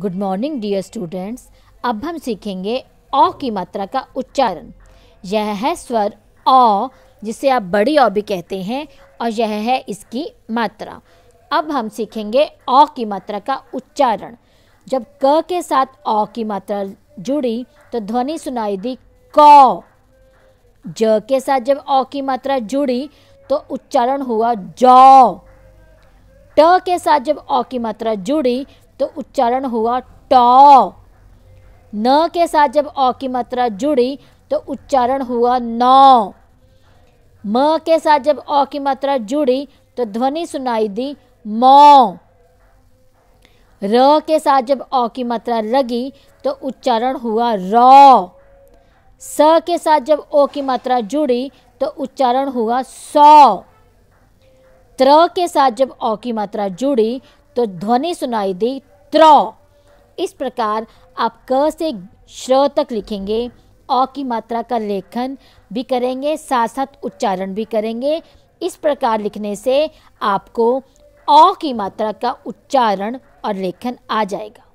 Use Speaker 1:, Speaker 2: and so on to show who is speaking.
Speaker 1: good morning dear students अब हम सीखेंगे अ की मात्रा का उच्चारण यह है स्वर अ जिसे आप बड़ी ओ भी कहते हैं और यह है इसकी मात्रा अब हम सीखेंगे अ की मात्रा का उच्चारण जब क के साथ अ की मात्रा जुड़ी तो ध्वनि सुनाई दी क ज के साथ जब अ की मात्रा जुड़ी तो उच्चारण हुआ जौ ट के साथ जब अ की मात्रा जुड़ी तो उच्चारण हुआ टॉ न के साथ जब औ की मात्रा जुड़ी तो उच्चारण हुआ नौ म के साथ जब औ की मात्रा जुड़ी तो ध्वनि सुनाई दी मौ र के साथ जब औ की मात्रा लगी तो उच्चारण हुआ रौ स के साथ जब ओ की मात्रा जुड़ी तो उच्चारण हुआ सौ त्र के साथ जब औ की मात्रा जुड़ी तो ध्वनि सुनाई दी त्र इस प्रकार आप क से श्र तक लिखेंगे अ की मात्रा का लेखन भी करेंगे साथ साथ उच्चारण भी करेंगे इस प्रकार लिखने से आपको अ की मात्रा का उच्चारण और लेखन आ जाएगा